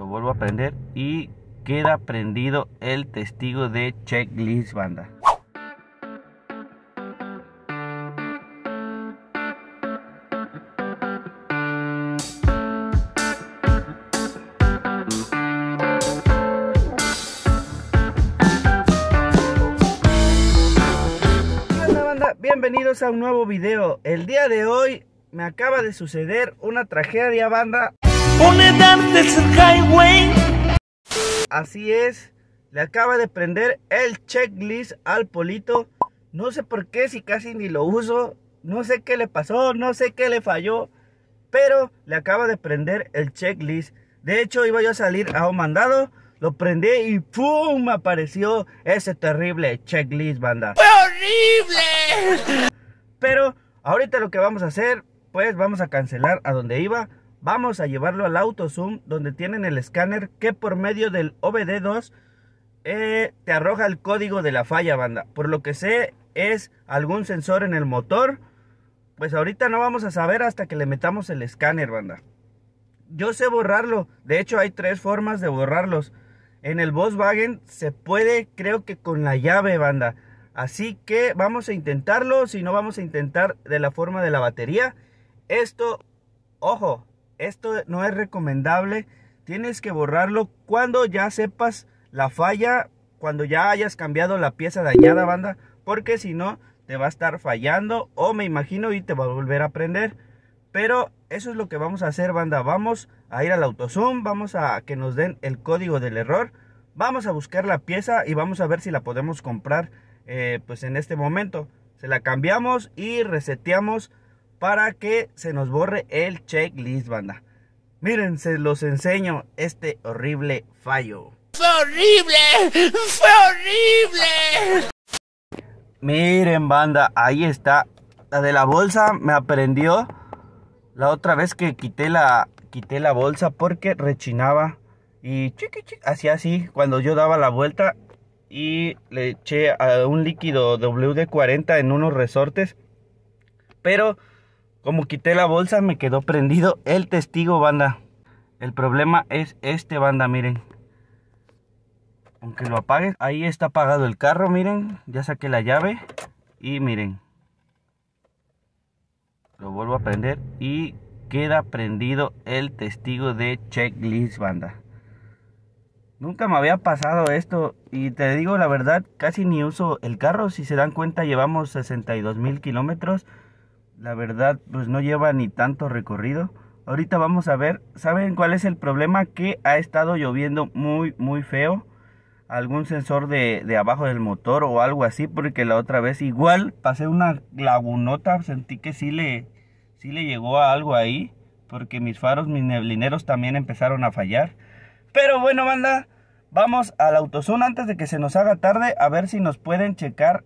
Lo vuelvo a prender y queda prendido el testigo de checklist banda. bienvenidos a un nuevo video. El día de hoy me acaba de suceder una tragedia banda. Así es, le acaba de prender el checklist al polito. No sé por qué, si casi ni lo uso. No sé qué le pasó, no sé qué le falló. Pero le acaba de prender el checklist. De hecho, iba yo a salir a un mandado. Lo prendí y ¡pum! Apareció ese terrible checklist, banda. ¡Fue horrible! Pero ahorita lo que vamos a hacer, pues vamos a cancelar a donde iba vamos a llevarlo al AutoZoom donde tienen el escáner que por medio del OBD2 eh, te arroja el código de la falla, banda. Por lo que sé, es algún sensor en el motor. Pues ahorita no vamos a saber hasta que le metamos el escáner, banda. Yo sé borrarlo. De hecho, hay tres formas de borrarlos. En el Volkswagen se puede, creo que con la llave, banda. Así que vamos a intentarlo. Si no, vamos a intentar de la forma de la batería. Esto, ojo, esto no es recomendable. Tienes que borrarlo cuando ya sepas la falla, cuando ya hayas cambiado la pieza dañada, banda. Porque si no, te va a estar fallando o me imagino y te va a volver a prender. Pero eso es lo que vamos a hacer, banda. Vamos a ir al AutoZoom, vamos a que nos den el código del error. Vamos a buscar la pieza y vamos a ver si la podemos comprar eh, pues en este momento. Se la cambiamos y reseteamos para que se nos borre el checklist, banda. Miren, se los enseño este horrible fallo. ¡Fue horrible! ¡Fue horrible! Miren, banda, ahí está. La de la bolsa me aprendió la otra vez que quité la, quité la bolsa porque rechinaba. Y chiqui, hacía así cuando yo daba la vuelta y le eché a un líquido WD-40 en unos resortes. Pero como quité la bolsa me quedó prendido el testigo, banda. El problema es este, banda, miren. Aunque lo apague, ahí está apagado el carro, miren. Ya saqué la llave y miren. Lo vuelvo a prender y queda prendido el testigo de checklist, banda. Nunca me había pasado esto y te digo la verdad, casi ni uso el carro. Si se dan cuenta, llevamos 62 mil kilómetros la verdad pues no lleva ni tanto recorrido. Ahorita vamos a ver, ¿saben cuál es el problema? Que ha estado lloviendo muy muy feo. Algún sensor de, de abajo del motor o algo así, porque la otra vez igual pasé una lagunota, sentí que sí le, sí le llegó a algo ahí, porque mis faros, mis neblineros también empezaron a fallar. Pero bueno, banda, vamos al AutoZone antes de que se nos haga tarde, a ver si nos pueden checar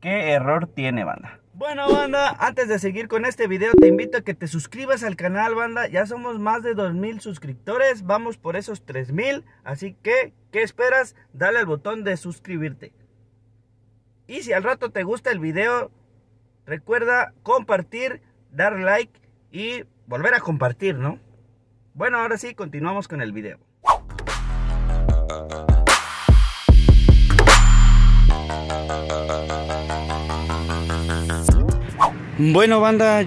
qué error tiene, banda. Bueno banda, antes de seguir con este video te invito a que te suscribas al canal banda Ya somos más de 2000 suscriptores, vamos por esos 3000 Así que, ¿qué esperas? Dale al botón de suscribirte Y si al rato te gusta el video, recuerda compartir, dar like y volver a compartir, ¿no? Bueno, ahora sí, continuamos con el video Bueno, banda,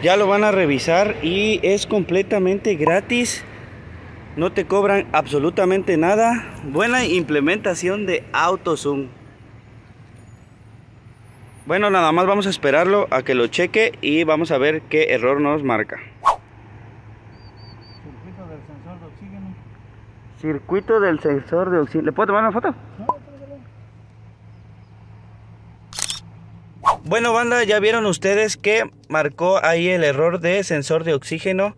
ya lo van a revisar y es completamente gratis. No te cobran absolutamente nada. Buena implementación de AutoZoom. Bueno, nada más vamos a esperarlo a que lo cheque y vamos a ver qué error nos marca. Circuito del sensor de oxígeno. Circuito del sensor de ¿Le puedo tomar una foto? Bueno, banda, ya vieron ustedes que marcó ahí el error de sensor de oxígeno.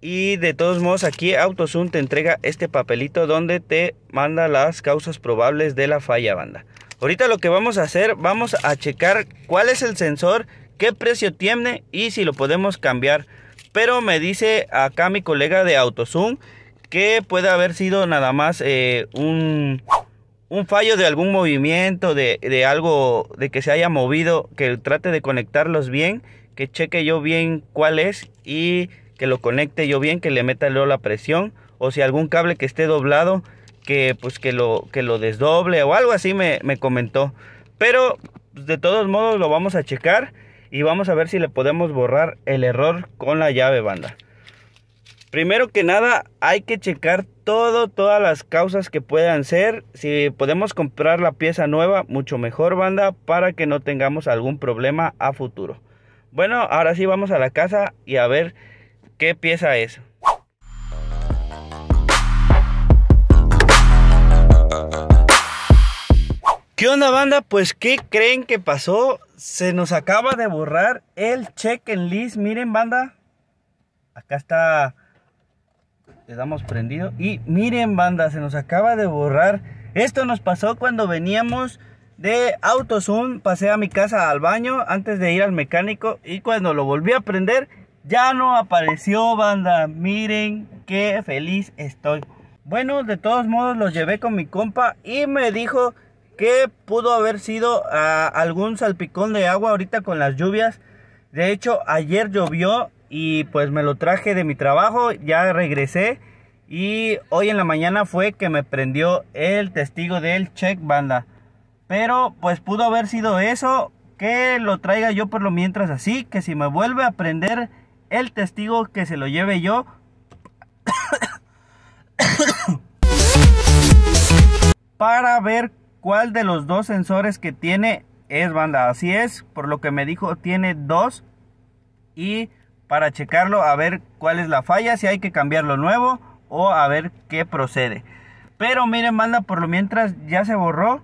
Y de todos modos, aquí AutoZoom te entrega este papelito donde te manda las causas probables de la falla, banda. Ahorita lo que vamos a hacer, vamos a checar cuál es el sensor, qué precio tiene y si lo podemos cambiar. Pero me dice acá mi colega de AutoZoom que puede haber sido nada más eh, un un fallo de algún movimiento, de, algo, de que se haya movido, que trate de conectarlos bien, que cheque yo bien cuál es y que lo conecte yo bien, que le meta luego la presión, o si algún cable que esté doblado, que pues que lo, que lo desdoble o algo así me, me comentó. Pero pues, de todos modos lo vamos a checar y vamos a ver si le podemos borrar el error con la llave banda. Primero que nada, hay que checar todo, todas las causas que puedan ser. Si podemos comprar la pieza nueva, mucho mejor, banda, para que no tengamos algún problema a futuro. Bueno, ahora sí vamos a la casa y a ver qué pieza es. ¿Qué onda, banda? Pues, ¿qué creen que pasó? Se nos acaba de borrar el check en list. Miren, banda. Acá está le damos prendido. Y miren, banda, se nos acaba de borrar. Esto nos pasó cuando veníamos de AutoZoom. Pasé a mi casa al baño antes de ir al mecánico. Y cuando lo volví a prender, ya no apareció, banda. Miren qué feliz estoy. Bueno, de todos modos los llevé con mi compa y me dijo que pudo haber sido ah, algún salpicón de agua ahorita con las lluvias. De hecho, ayer llovió y pues me lo traje de mi trabajo, ya regresé. Y hoy en la mañana fue que me prendió el testigo del check banda. Pero pues pudo haber sido eso, que lo traiga yo por lo mientras así, que si me vuelve a prender el testigo que se lo lleve yo. para ver cuál de los dos sensores que tiene es banda. Así es, por lo que me dijo, tiene dos. Y para checarlo a ver cuál es la falla, si hay que cambiarlo nuevo o a ver qué procede. Pero miren, banda, por lo mientras ya se borró.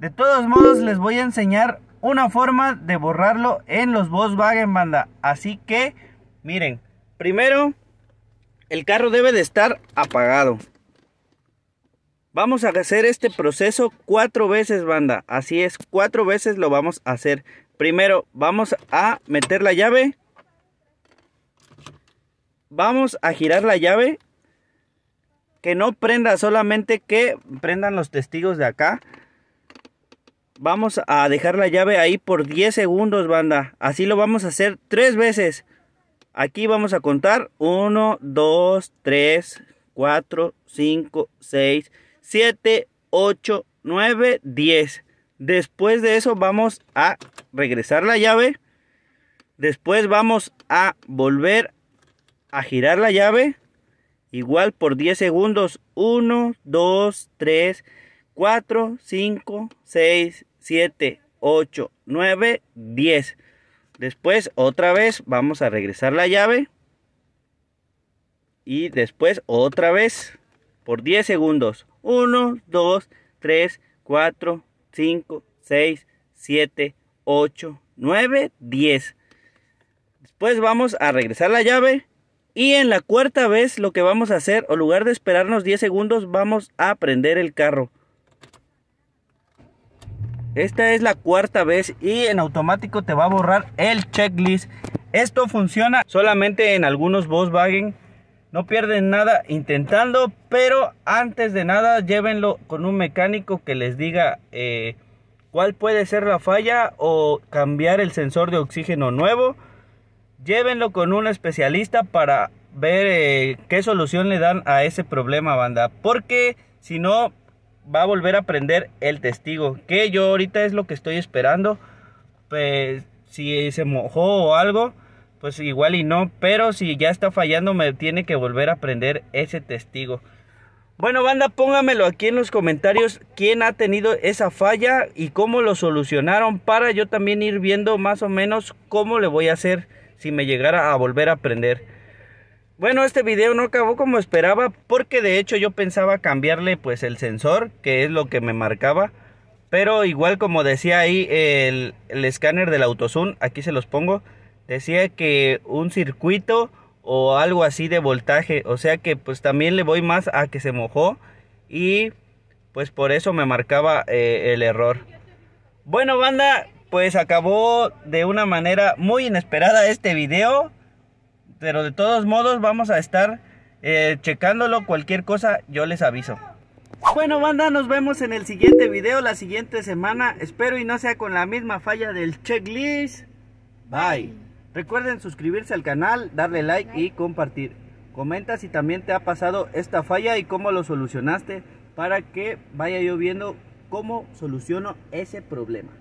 De todos modos, les voy a enseñar una forma de borrarlo en los Volkswagen, banda. Así que, miren, primero, el carro debe de estar apagado. Vamos a hacer este proceso cuatro veces, banda. Así es, cuatro veces lo vamos a hacer. Primero, vamos a meter la llave vamos a girar la llave. Que no prenda, solamente que prendan los testigos de acá. Vamos a dejar la llave ahí por 10 segundos, banda. Así lo vamos a hacer tres veces. Aquí vamos a contar 1, 2, 3, 4, 5, 6, 7, 8, 9, 10. Después de eso vamos a regresar la llave. Después vamos a volver a a girar la llave igual por 10 segundos. 1, 2, 3, 4, 5, 6, 7, 8, 9, 10. Después otra vez vamos a regresar la llave. Y después otra vez por 10 segundos. 1, 2, 3, 4, 5, 6, 7, 8, 9, 10. Después vamos a regresar la llave y en la cuarta vez lo que vamos a hacer, en lugar de esperarnos 10 segundos, vamos a prender el carro. Esta es la cuarta vez y en automático te va a borrar el checklist. Esto funciona solamente en algunos Volkswagen. No pierden nada intentando, pero antes de nada llévenlo con un mecánico que les diga eh, cuál puede ser la falla o cambiar el sensor de oxígeno nuevo llévenlo con un especialista para ver eh, qué solución le dan a ese problema, banda. Porque si no, va a volver a prender el testigo. Que yo ahorita es lo que estoy esperando. Pues si se mojó o algo, pues igual y no. Pero si ya está fallando, me tiene que volver a prender ese testigo. Bueno, banda, póngamelo aquí en los comentarios quién ha tenido esa falla y cómo lo solucionaron para yo también ir viendo más o menos cómo le voy a hacer si me llegara a volver a prender. Bueno, este video no acabó como esperaba porque de hecho yo pensaba cambiarle pues el sensor, que es lo que me marcaba. Pero igual como decía ahí el, escáner del AutoZoom, aquí se los pongo, decía que un circuito o algo así de voltaje. O sea que pues también le voy más a que se mojó y pues por eso me marcaba eh, el error. Bueno, banda, pues acabó de una manera muy inesperada este video. Pero de todos modos vamos a estar eh, checándolo. Cualquier cosa yo les aviso. Bueno banda, nos vemos en el siguiente video la siguiente semana. Espero y no sea con la misma falla del checklist. Bye. Recuerden suscribirse al canal, darle like y compartir. Comenta si también te ha pasado esta falla y cómo lo solucionaste para que vaya yo viendo cómo soluciono ese problema.